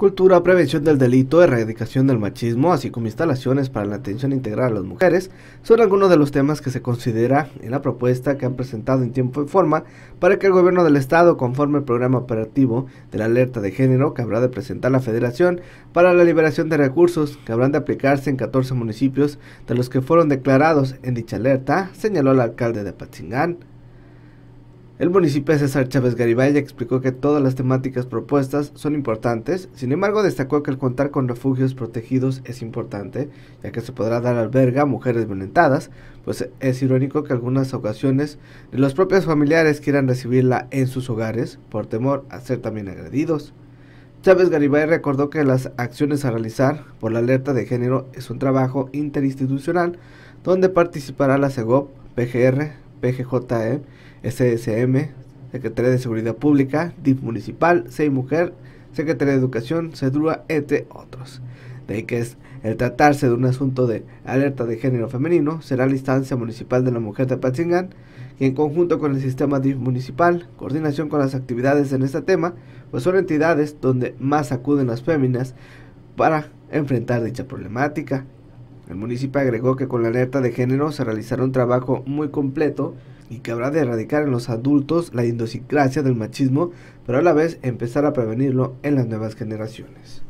cultura, prevención del delito, erradicación del machismo, así como instalaciones para la atención integral a las mujeres, son algunos de los temas que se considera en la propuesta que han presentado en tiempo y forma para que el gobierno del estado conforme el programa operativo de la alerta de género que habrá de presentar la federación para la liberación de recursos que habrán de aplicarse en 14 municipios de los que fueron declarados en dicha alerta, señaló el alcalde de Patzingán. El municipio César Chávez Garibay explicó que todas las temáticas propuestas son importantes, sin embargo destacó que el contar con refugios protegidos es importante, ya que se podrá dar alberga a mujeres violentadas, pues es irónico que algunas ocasiones los propios familiares quieran recibirla en sus hogares por temor a ser también agredidos. Chávez Garibay recordó que las acciones a realizar por la alerta de género es un trabajo interinstitucional donde participará la CEGOP, PGR, PGJE, SSM, Secretaría de Seguridad Pública, DIF Municipal, SEI Mujer, Secretaría de Educación, CEDRUA, entre otros. De ahí que es el tratarse de un asunto de alerta de género femenino, será la instancia municipal de la mujer de Patzingán, que en conjunto con el sistema DIF municipal, coordinación con las actividades en este tema, pues son entidades donde más acuden las féminas para enfrentar dicha problemática el municipio agregó que con la alerta de género se realizará un trabajo muy completo y que habrá de erradicar en los adultos la idiosincrasia del machismo, pero a la vez empezar a prevenirlo en las nuevas generaciones.